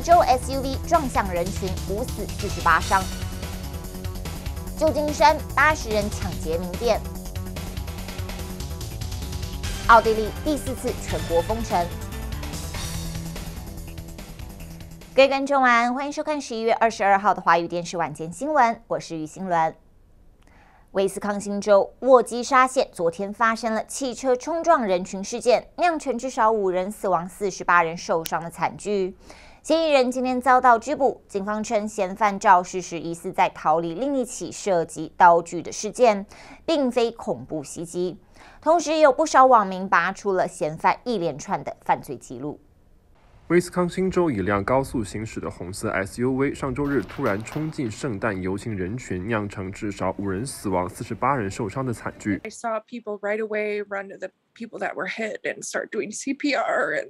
州 SUV 撞向人群，五死四十八伤。旧金山八十人抢劫民店。奥地利第四次全国封城。各位观众安，欢迎收看十一月二十二号的华语电视晚间新闻，我是于新伦。威斯康星州沃基沙县昨天发生了汽车冲撞人群事件，酿成至少五人死亡、四十八人受伤的惨剧。嫌疑人今天遭到拘捕警方称嫌犯肇事时疑似在逃离另一起涉及刀具的事件并非恐怖袭击同时有不少网民拔出了嫌犯一连串的犯罪记录威斯康星州一辆高速行驶的红色 suv 上周日突然冲进圣诞游行人群酿成至少五人死亡四十八人受伤的惨剧 i saw people right away run to the people that were hit and start doing cpr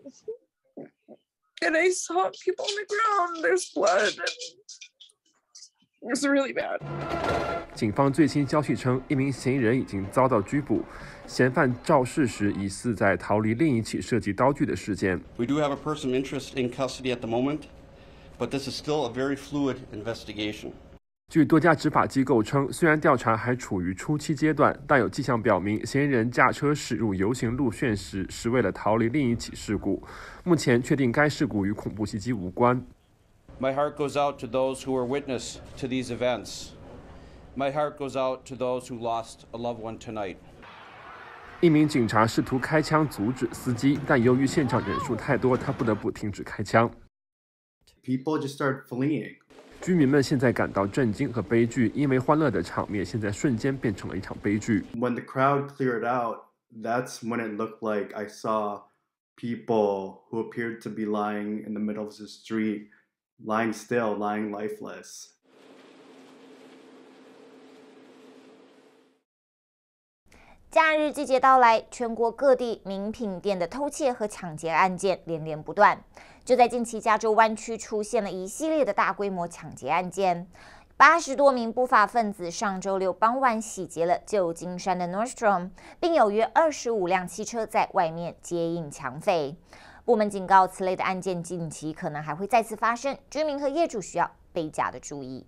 and I saw people on the ground. There's blood. It's really bad. 警方最新消息称，一名嫌疑人已经遭到拘捕，嫌犯肇事时疑似在逃离另一起涉及刀具的事件。We do have a person interest in custody at the moment, but this is still a very fluid investigation. 据多家执法机构称虽然调查还处于初期阶段但有迹象表明嫌疑人驾车驶入游行路线时是为了逃离另一起事故目前确定该事故与恐怖袭击无关 my heart goes out to those who are witness to these events my heart goes out to those who lost a loved one tonight 一名警察试图开枪阻止司机但由于现场人数太多他不得不停止开枪 people just start fleeing 居民们现在感到震惊和悲剧，因为欢乐的场面现在瞬间变成了一场悲剧。When the crowd cleared out, that's when it looked like I saw people who appeared to be lying in the middle of the street, lying still, lying lifeless. 假日季节到来，全国各地名品店的偷窃和抢劫案件连连不断。就在近期，加州湾区出现了一系列的大规模抢劫案件。八十多名不法分子上周六傍晚洗劫了旧金山的 Nordstrom，并有约二十五辆汽车在外面接应抢匪。部门警告，此类的案件近期可能还会再次发生，居民和业主需要倍加的注意。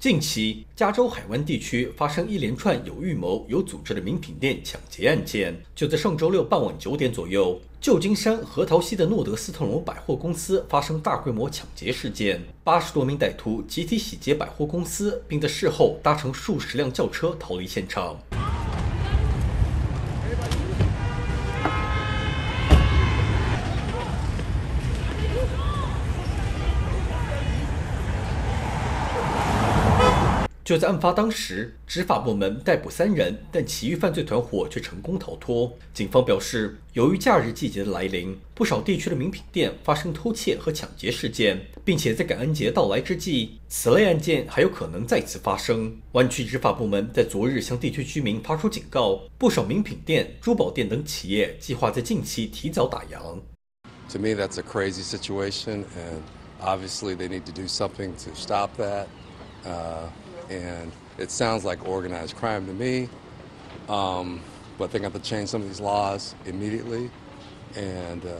近期，加州海湾地区发生一连串有预谋、有组织的名品店抢劫案件。就在上周六傍晚九点左右。旧金山核桃溪的诺德斯特隆百货公司发生大规模抢劫事件，八十多名歹徒集体洗劫百货公司，并在事后搭乘数十辆轿车逃离现场。就在案发当时，执法部门逮捕三人，但其余犯罪团伙却成功逃脱。警方表示，由于假日季节的来临，不少地区的名品店发生偷窃和抢劫事件，并且在感恩节到来之际，此类案件还有可能再次发生。湾区执法部门在昨日向地区居民发出警告，不少名品店、珠宝店等企业计划在近期提早打烊。To me, that's a crazy situation, and obviously they need to do something to stop that. and it sounds like organized crime to me. Um, but they have to change some of these laws immediately and uh,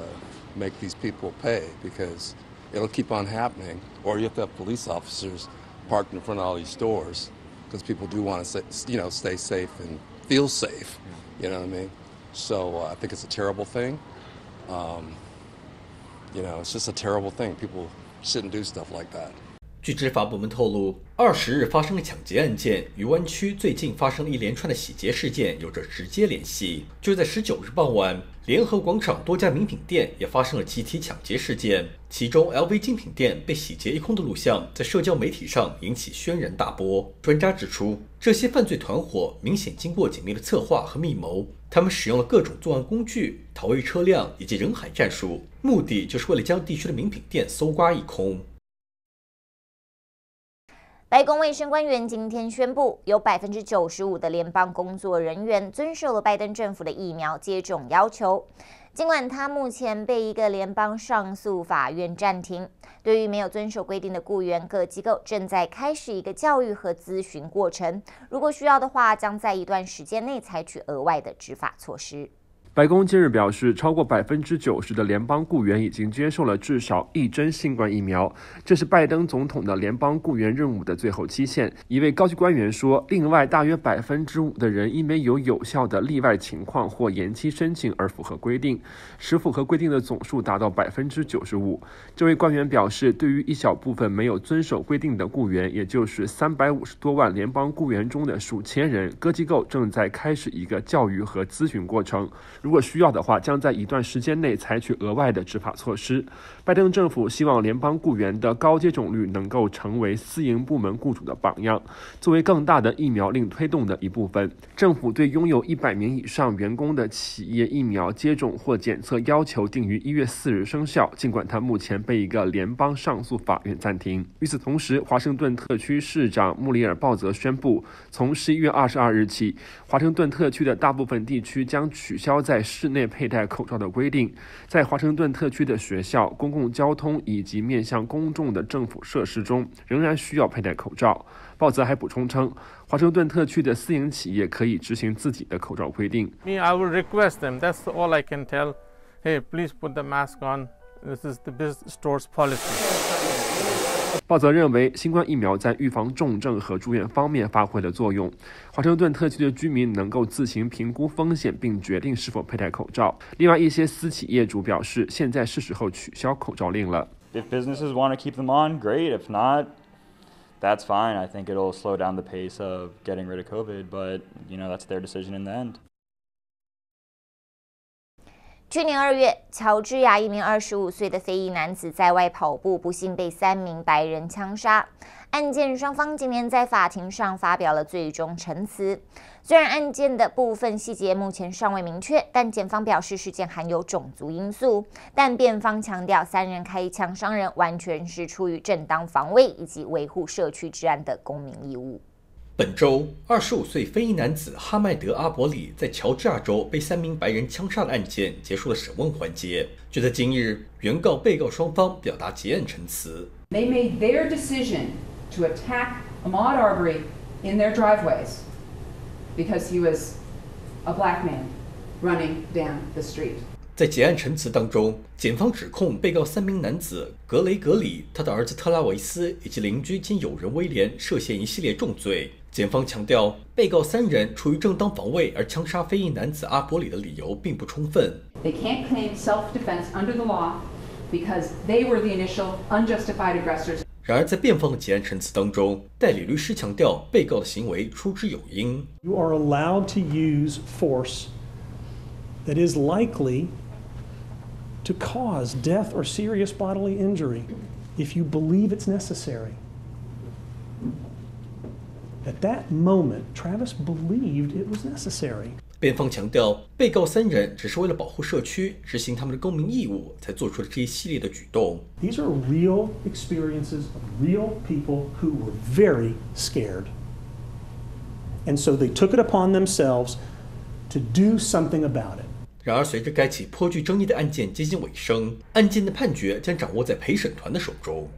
make these people pay because it'll keep on happening. Or you have to have police officers parked in front of all these stores because people do want to, you know, stay safe and feel safe. Mm-hmm. You know what I mean? So uh, I think it's a terrible thing. Um, you know, it's just a terrible thing. People shouldn't do stuff like that. 据执法部门透露，二十日发生的抢劫案件与湾区最近发生的一连串的洗劫事件有着直接联系。就在十九日傍晚，联合广场多家名品店也发生了集体抢劫事件，其中 LV 精品店被洗劫一空的录像在社交媒体上引起轩然大波。专家指出，这些犯罪团伙明显经过紧密的策划和密谋，他们使用了各种作案工具、逃逸车辆以及人海战术，目的就是为了将地区的名品店搜刮一空。白宫卫生官员今天宣布，有百分之九十五的联邦工作人员遵守了拜登政府的疫苗接种要求。尽管他目前被一个联邦上诉法院暂停，对于没有遵守规定的雇员，各机构正在开始一个教育和咨询过程。如果需要的话，将在一段时间内采取额外的执法措施。白宫近日表示，超过百分之九十的联邦雇员已经接受了至少一针新冠疫苗。这是拜登总统的联邦雇员任务的最后期限。一位高级官员说，另外大约百分之五的人因为有有效的例外情况或延期申请而符合规定，使符合规定的总数达到百分之九十五。这位官员表示，对于一小部分没有遵守规定的雇员，也就是三百五十多万联邦雇员中的数千人，各机构正在开始一个教育和咨询过程。如果需要的话，将在一段时间内采取额外的执法措施。拜登政府希望联邦雇员的高接种率能够成为私营部门雇主的榜样，作为更大的疫苗令推动的一部分。政府对拥有一百名以上员工的企业疫苗接种或检测要求定于一月四日生效，尽管它目前被一个联邦上诉法院暂停。与此同时，华盛顿特区市长穆里尔·鲍泽宣布，从十一月二十二日起，华盛顿特区的大部分地区将取消在室内佩戴口罩的规定。在华盛顿特区的学校、公公共交通以及面向公众的政府设施中仍然需要佩戴口罩。鲍泽还补充称，华盛顿特区的私营企业可以执行自己的口罩规定。报则认为，新冠疫苗在预防重症和住院方面发挥了作用。华盛顿特区的居民能够自行评估风险并决定是否佩戴口罩。另外，一些私企业主表示，现在是时候取消口罩令了。If businesses want to keep them on, great. If not, that's fine. I think it'll slow down the pace of getting rid of COVID, but you know that's their decision in the end. 去年二月，乔治亚一名25岁的非裔男子在外跑步，不幸被三名白人枪杀。案件双方今年在法庭上发表了最终陈词。虽然案件的部分细节目前尚未明确，但检方表示事件含有种族因素，但辩方强调三人开枪伤人完全是出于正当防卫以及维护社区治安的公民义务。本周，二十五岁非裔男子哈迈德·阿伯里在乔治亚州被三名白人枪杀的案件结束了审问环节。就在今日，原告、被告双方表达结案陈词。They made their decision to attack Ahmad Arbery in their driveways because he was a black man running down the street. 在结案陈词当中，检方指控被告三名男子格雷格里、他的儿子特拉维斯以及邻居兼友人威廉涉嫌一系列重罪。检方强调，被告三人出于正当防卫而枪杀非裔男子阿伯里的理由并不充分。They can't claim self-defense under the law because they were the initial unjustified aggressors. 然而，在辩方的结案陈词当中，代理律师强调被告的行为出之有因。You are allowed to use force that is likely to cause death or serious bodily injury if you believe it's necessary. At that moment, Travis believed it was necessary. 辩方强调，被告三人只是为了保护社区、执行他们的公民义务，才做出了这一系列的举动。These are real experiences of real people who were very scared, and so they took it upon themselves to do something about it. 然而，随着该起颇具争议的案件接近尾声，案件的判决将掌握在陪审团的手中。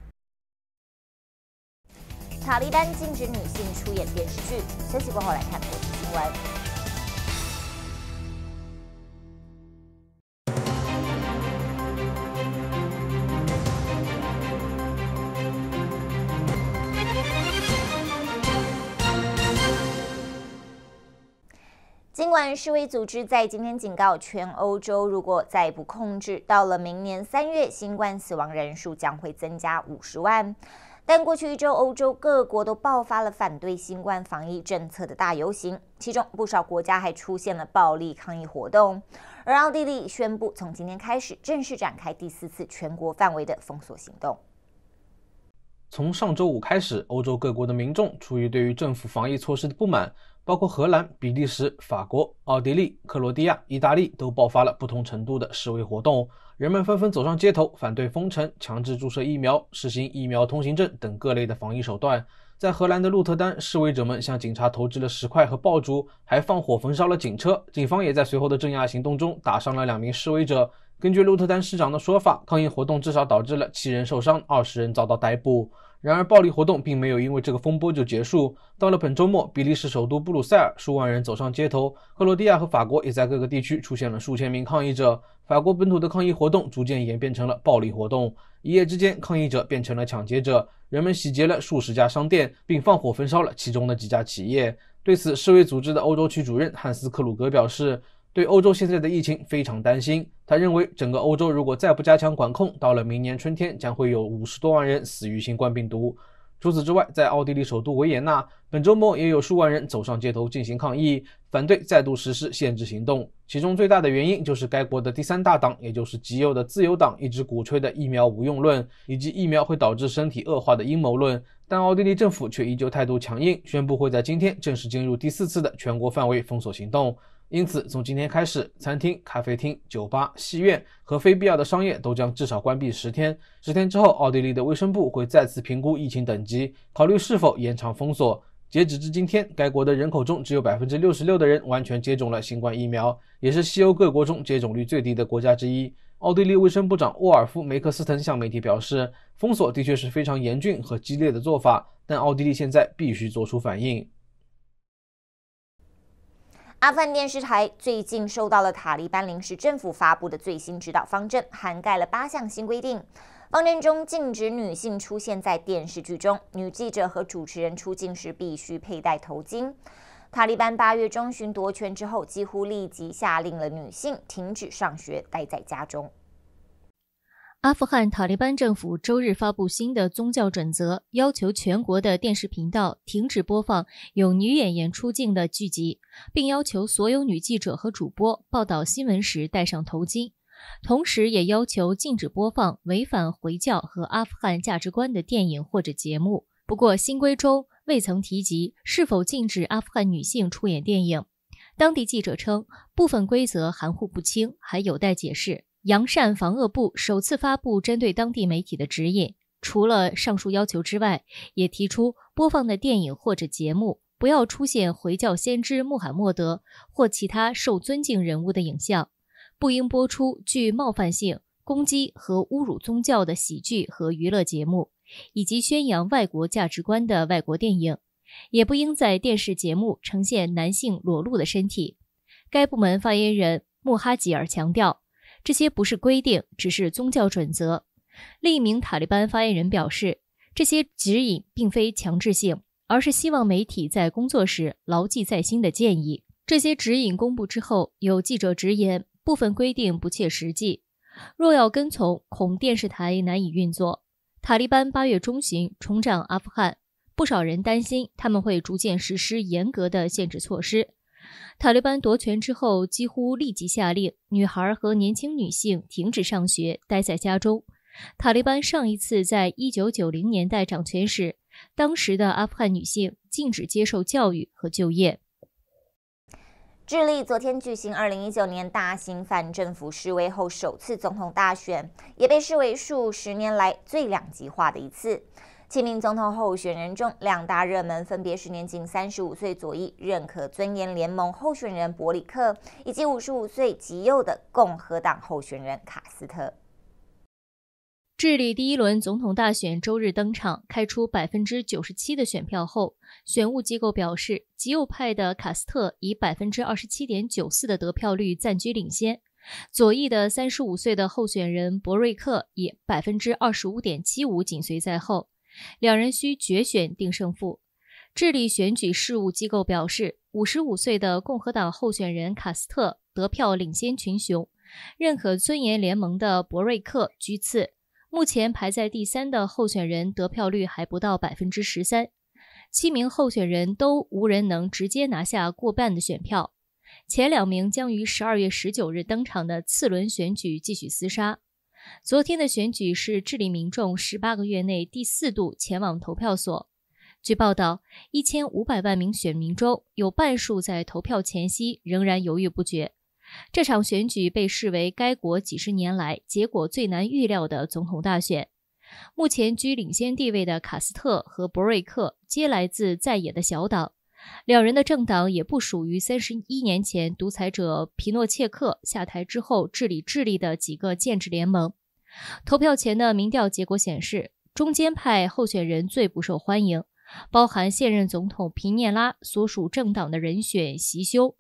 卡利丹禁止女性出演电视剧。休息过后来看国际新闻。尽管世卫组织在今天警告全欧洲，如果再不控制，到了明年三月，新冠死亡人数将会增加五十万。但过去一周，欧洲各国都爆发了反对新冠防疫政策的大游行，其中不少国家还出现了暴力抗议活动。而奥地利宣布，从今天开始正式展开第四次全国范围的封锁行动。从上周五开始，欧洲各国的民众出于对于政府防疫措施的不满。包括荷兰、比利时、法国、奥地利、克罗地亚、意大利都爆发了不同程度的示威活动，人们纷纷走上街头，反对封城、强制注射疫苗、实行疫苗通行证等各类的防疫手段。在荷兰的鹿特丹，示威者们向警察投掷了石块和爆竹，还放火焚烧了警车。警方也在随后的镇压行动中打伤了两名示威者。根据鹿特丹市长的说法，抗议活动至少导致了七人受伤，二十人遭到逮捕。然而，暴力活动并没有因为这个风波就结束。到了本周末，比利时首都布鲁塞尔数万人走上街头；克罗地亚和法国也在各个地区出现了数千名抗议者。法国本土的抗议活动逐渐演变成了暴力活动，一夜之间，抗议者变成了抢劫者，人们洗劫了数十家商店，并放火焚烧了其中的几家企业。对此，世卫组织的欧洲区主任汉斯·克鲁格表示。对欧洲现在的疫情非常担心，他认为整个欧洲如果再不加强管控，到了明年春天将会有五十多万人死于新冠病毒。除此之外，在奥地利首都维也纳，本周末也有数万人走上街头进行抗议，反对再度实施限制行动。其中最大的原因就是该国的第三大党，也就是极右的自由党，一直鼓吹的疫苗无用论以及疫苗会导致身体恶化的阴谋论。但奥地利政府却依旧态度强硬，宣布会在今天正式进入第四次的全国范围封锁行动。因此，从今天开始，餐厅、咖啡厅、酒吧、戏院和非必要的商业都将至少关闭十天。十天之后，奥地利的卫生部会再次评估疫情等级，考虑是否延长封锁。截止至今天，该国的人口中只有百分之六十六的人完全接种了新冠疫苗，也是西欧各国中接种率最低的国家之一。奥地利卫生部长沃尔夫梅克斯滕向媒体表示：“封锁的确是非常严峻和激烈的做法，但奥地利现在必须做出反应。”阿富汗电视台最近收到了塔利班临时政府发布的最新指导方针，涵盖了八项新规定。方针中禁止女性出现在电视剧中，女记者和主持人出镜时必须佩戴头巾。塔利班八月中旬夺权之后，几乎立即下令了女性停止上学，待在家中。阿富汗塔利班政府周日发布新的宗教准则，要求全国的电视频道停止播放有女演员出镜的剧集，并要求所有女记者和主播报道新闻时戴上头巾。同时，也要求禁止播放违反回教和阿富汗价值观的电影或者节目。不过，新规中未曾提及是否禁止阿富汗女性出演电影。当地记者称，部分规则含糊不清，还有待解释。扬善防恶部首次发布针对当地媒体的指引。除了上述要求之外，也提出播放的电影或者节目不要出现回教先知穆罕默德或其他受尊敬人物的影像，不应播出具冒犯性、攻击和侮辱宗教的喜剧和娱乐节目，以及宣扬外国价值观的外国电影，也不应在电视节目呈现男性裸露的身体。该部门发言人穆哈吉尔强调。这些不是规定，只是宗教准则。另一名塔利班发言人表示，这些指引并非强制性，而是希望媒体在工作时牢记在心的建议。这些指引公布之后，有记者直言，部分规定不切实际，若要跟从，恐电视台难以运作。塔利班八月中旬重掌阿富汗，不少人担心他们会逐渐实施严格的限制措施。塔利班夺权之后，几乎立即下令女孩和年轻女性停止上学，待在家中。塔利班上一次在一九九零年代掌权时，当时的阿富汗女性禁止接受教育和就业。智利昨天举行二零一九年大型反政府示威后首次总统大选，也被视为数十年来最两极化的一次。七名总统候选人中，两大热门分别是年仅三十五岁左翼认可尊严联盟候选人伯里克，以及五十五岁极右的共和党候选人卡斯特。智利第一轮总统大选周日登场，开出百分之九十七的选票后，选务机构表示，极右派的卡斯特以百分之二十七点九四的得票率暂居领先，左翼的三十五岁的候选人博瑞克以百分之二十五点七五紧随在后。两人需决选定胜负。智利选举事务机构表示，五十五岁的共和党候选人卡斯特得票领先群雄，认可尊严联盟的博瑞克居次。目前排在第三的候选人得票率还不到百分之十三，七名候选人都无人能直接拿下过半的选票。前两名将于十二月十九日登场的次轮选举继续厮杀。昨天的选举是智利民众十八个月内第四度前往投票所。据报道，一千五百万名选民中有半数在投票前夕仍然犹豫不决。这场选举被视为该国几十年来结果最难预料的总统大选。目前居领先地位的卡斯特和博瑞克皆来自在野的小党。两人的政党也不属于三十一年前独裁者皮诺切克下台之后治理智利的几个建制联盟。投票前的民调结果显示，中间派候选人最不受欢迎，包含现任总统皮涅拉所属政党的人选席休。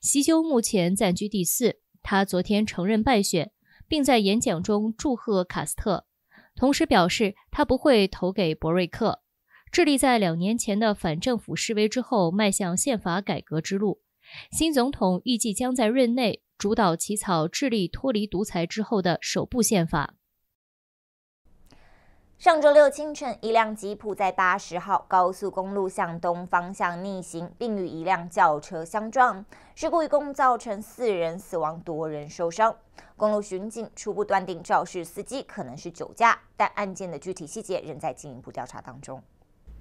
席休目前暂居第四，他昨天承认败选，并在演讲中祝贺卡斯特，同时表示他不会投给博瑞克。智利在两年前的反政府示威之后，迈向宪法改革之路。新总统预计将在任内主导起草智利脱离独裁之后的首部宪法。上周六清晨，一辆吉普在八十号高速公路向东方向逆行，并与一辆轿车相撞，事故一共造成四人死亡，多人受伤。公路巡警初步断定肇事司机可能是酒驾，但案件的具体细节仍在进一步调查当中。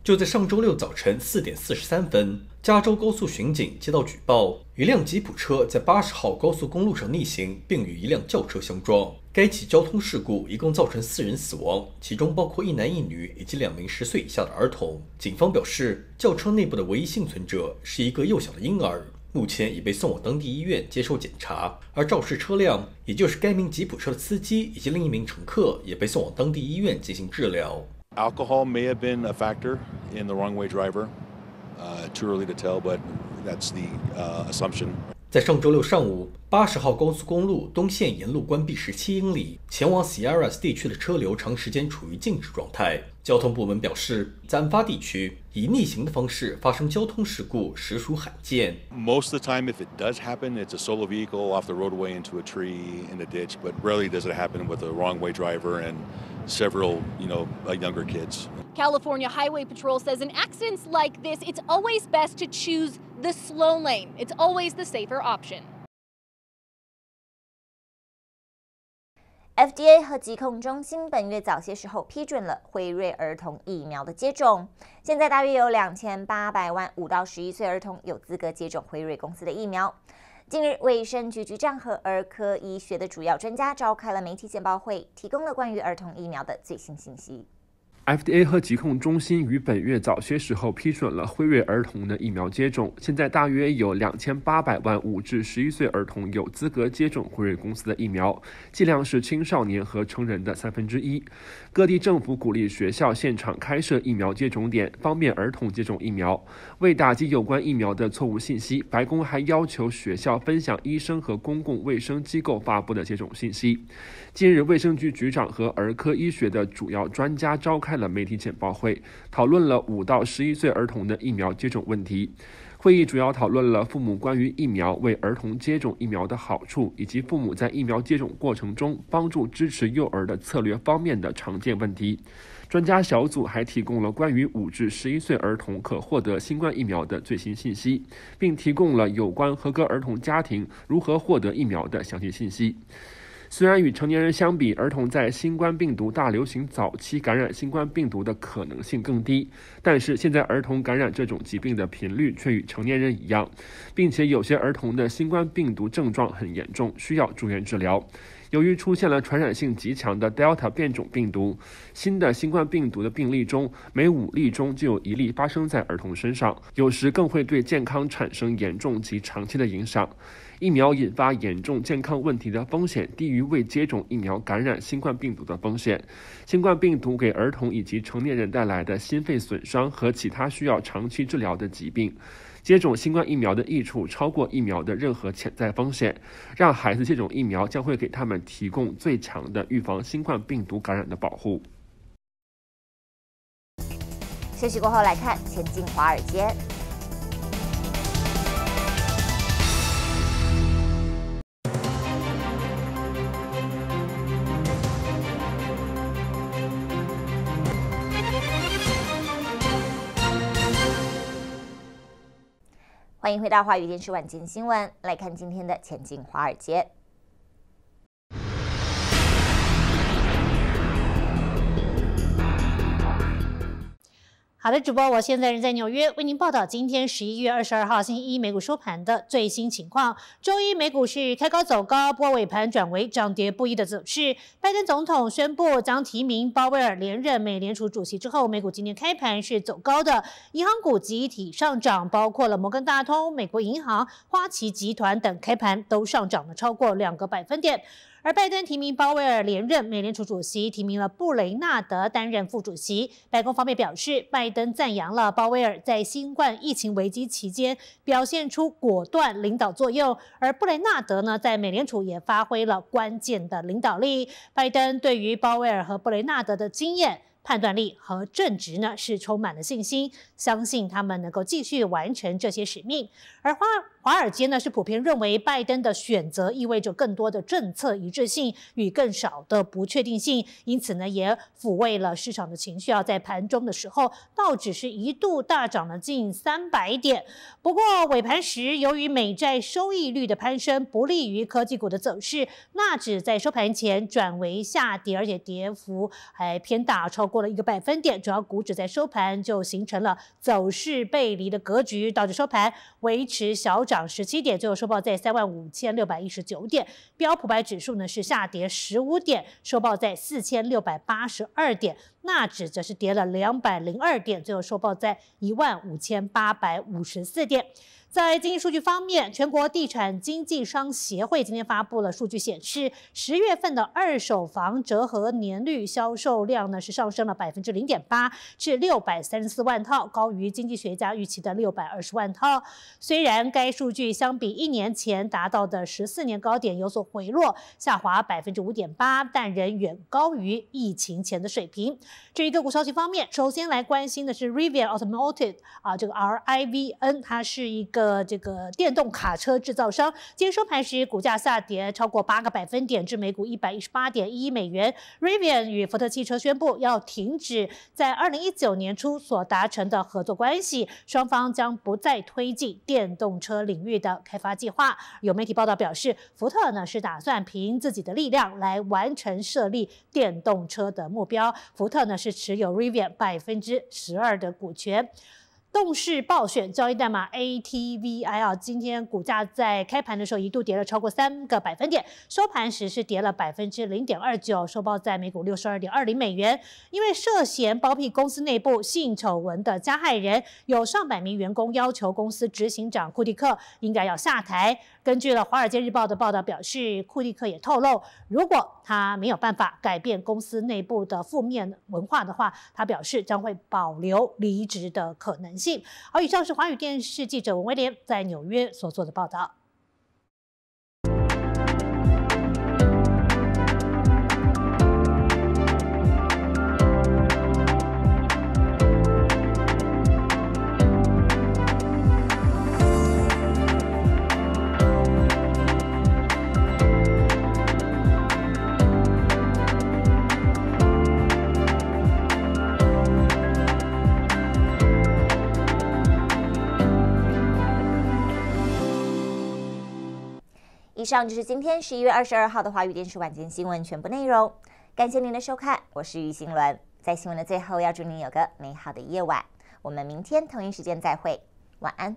就在上周六早晨四点四十三分，加州高速巡警接到举报，一辆吉普车在八十号高速公路上逆行，并与一辆轿车相撞。该起交通事故一共造成四人死亡，其中包括一男一女以及两名十岁以下的儿童。警方表示，轿车内部的唯一幸存者是一个幼小的婴儿，目前已被送往当地医院接受检查。而肇事车辆，也就是该名吉普车的司机以及另一名乘客，也被送往当地医院进行治疗。Alcohol may have been a factor in the wrong way driver. Uh, too early to tell, but that's the uh, assumption. 在上周六上午，八十号高速公路东线沿路关闭十七英里，前往 Sierras 地区的车流长时间处于静止状态。交通部门表示，在案发地区以逆行的方式发生交通事故实属罕见。Most of the time, if it does happen, it's a solo vehicle off the roadway into a tree in a ditch, but rarely does it happen with a wrong way driver and several, you know, uh, younger kids. California Highway Patrol says in accidents like this, it's always best to choose the slow lane. It's always the safer option. FDA 和疾控中心本月早些时候批准了辉瑞儿童疫苗的接种，现在大约有两千八百万五到十一岁儿童有资格接种辉瑞公司的疫苗。近日，卫生局局长和儿科医学的主要专家召开了媒体简报会，提供了关于儿童疫苗的最新信息。FDA 和疾控中心于本月早些时候批准了辉瑞儿童的疫苗接种。现在大约有2800万5至11岁儿童有资格接种辉瑞公司的疫苗，剂量是青少年和成人的三分之一。各地政府鼓励学校现场开设疫苗接种点，方便儿童接种疫苗。为打击有关疫苗的错误信息，白宫还要求学校分享医生和公共卫生机构发布的接种信息。近日，卫生局局长和儿科医学的主要专家召开。开了媒体简报会，讨论了五到十一岁儿童的疫苗接种问题。会议主要讨论了父母关于疫苗为儿童接种疫苗的好处，以及父母在疫苗接种过程中帮助支持幼儿的策略方面的常见问题。专家小组还提供了关于五至十一岁儿童可获得新冠疫苗的最新信息，并提供了有关合格儿童家庭如何获得疫苗的详细信息。虽然与成年人相比，儿童在新冠病毒大流行早期感染新冠病毒的可能性更低，但是现在儿童感染这种疾病的频率却与成年人一样，并且有些儿童的新冠病毒症状很严重，需要住院治疗。由于出现了传染性极强的 Delta 变种病毒，新的新冠病毒的病例中，每五例中就有一例发生在儿童身上，有时更会对健康产生严重及长期的影响。疫苗引发严重健康问题的风险低于未接种疫苗感染新冠病毒的风险。新冠病毒给儿童以及成年人带来的心肺损伤和其他需要长期治疗的疾病，接种新冠疫苗的益处超过疫苗的任何潜在风险。让孩子接种疫苗将会给他们提供最强的预防新冠病毒感染的保护。休息过后来看《前进华尔街》。欢迎回到华语电视晚间新闻，来看今天的《前进华尔街》。好的，主播，我现在人在纽约，为您报道今天十一月二十二号星期一美股收盘的最新情况。周一美股是开高走高，不过尾盘转为涨跌不一的走势。拜登总统宣布将提名鲍威尔连任美联储主席之后，美股今天开盘是走高的，银行股集体上涨，包括了摩根大通、美国银行、花旗集团等，开盘都上涨了超过两个百分点。而拜登提名鲍威尔连任美联储主席，提名了布雷纳德担任副主席。白宫方面表示，拜登赞扬了鲍威尔在新冠疫情危机期间表现出果断领导作用，而布雷纳德呢，在美联储也发挥了关键的领导力。拜登对于鲍威尔和布雷纳德的经验、判断力和正直呢，是充满了信心，相信他们能够继续完成这些使命。而花。华尔街呢是普遍认为拜登的选择意味着更多的政策一致性与更少的不确定性，因此呢也抚慰了市场的情绪。啊。在盘中的时候，道指是一度大涨了近三百点。不过尾盘时，由于美债收益率的攀升不利于科技股的走势，纳指在收盘前转为下跌，而且跌幅还偏大，超过了一个百分点。主要股指在收盘就形成了走势背离的格局，导致收盘维持小。涨十七点，最后收报在三万五千六百一十九点。标普白指数呢是下跌十五点，收报在四千六百八十二点。纳指则是跌了两百零二点，最后收报在一万五千八百五十四点。在经济数据方面，全国地产经纪商协会今天发布了数据，显示十月份的二手房折合年率销售量呢是上升了百分之零点八至六百三十四万套，高于经济学家预期的六百二十万套。虽然该数据相比一年前达到的十四年高点有所回落，下滑百分之五点八，但仍远高于疫情前的水平。这一个股消息方面，首先来关心的是 Rivian Automotive 啊，这个 R I V N 它是一个。的这个电动卡车制造商，今天收盘时股价下跌超过八个百分点，至每股一百一十八点一美元。Rivian 与福特汽车宣布要停止在二零一九年初所达成的合作关系，双方将不再推进电动车领域的开发计划。有媒体报道表示，福特呢是打算凭自己的力量来完成设立电动车的目标。福特呢是持有 Rivian 百分之十二的股权。动视暴选交易代码 ATVI 啊，今天股价在开盘的时候一度跌了超过三个百分点，收盘时是跌了百分之零点二九，收报在每股六十二点二零美元。因为涉嫌包庇公司内部性丑闻的加害人，有上百名员工要求公司执行长库蒂克应该要下台。根据了《华尔街日报》的报道，表示库利克也透露，如果他没有办法改变公司内部的负面文化的话，他表示将会保留离职的可能性。而以上是华语电视记者文威廉在纽约所做的报道。以上就是今天十一月二十二号的华语电视晚间新闻全部内容。感谢您的收看，我是余新伦。在新闻的最后，要祝您有个美好的夜晚。我们明天同一时间再会，晚安。